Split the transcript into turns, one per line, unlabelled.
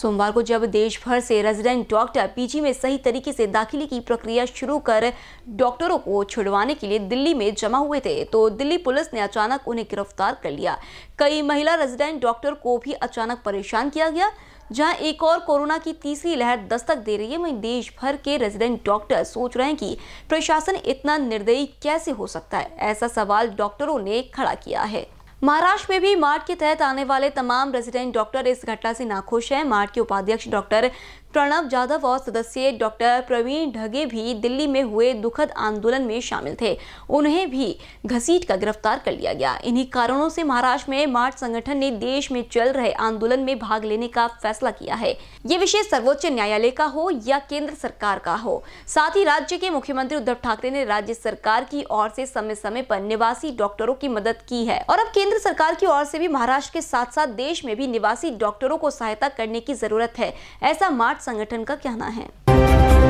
सोमवार को जब देश भर से रेजिडेंट डॉक्टर पीजी में सही तरीके से दाखिले की प्रक्रिया शुरू कर डॉक्टरों को छुड़वाने के लिए दिल्ली में जमा हुए थे तो दिल्ली पुलिस ने अचानक उन्हें गिरफ्तार कर लिया कई महिला रेजिडेंट डॉक्टर को भी अचानक परेशान किया गया जहां एक और कोरोना की तीसरी लहर दस्तक दे रही है वहीं देश भर के रेजिडेंट डॉक्टर सोच रहे हैं कि प्रशासन इतना निर्दयी कैसे हो सकता है ऐसा सवाल डॉक्टरों ने खड़ा किया है महाराष्ट्र में भी मार्ट के तहत आने वाले तमाम रेजिडेंट डॉक्टर इस घटना से नाखुश हैं मार्ट के उपाध्यक्ष डॉक्टर प्रणब जाधव और सदस्य डॉक्टर प्रवीण ढगे भी दिल्ली में हुए दुखद आंदोलन में शामिल थे उन्हें भी घसीट कर गिरफ्तार कर लिया गया इन्हीं कारणों से महाराष्ट्र में मार्च संगठन ने देश में चल रहे आंदोलन में भाग लेने का फैसला किया है ये विषय सर्वोच्च न्यायालय का हो या केंद्र सरकार का हो साथ ही राज्य के मुख्यमंत्री उद्धव ठाकरे ने राज्य सरकार की ओर से समय समय पर निवासी डॉक्टरों की मदद की है और अब केंद्र सरकार की ओर से भी महाराष्ट्र के साथ साथ देश में भी निवासी डॉक्टरों को सहायता करने की जरूरत है ऐसा मार्च संगठन का कहना है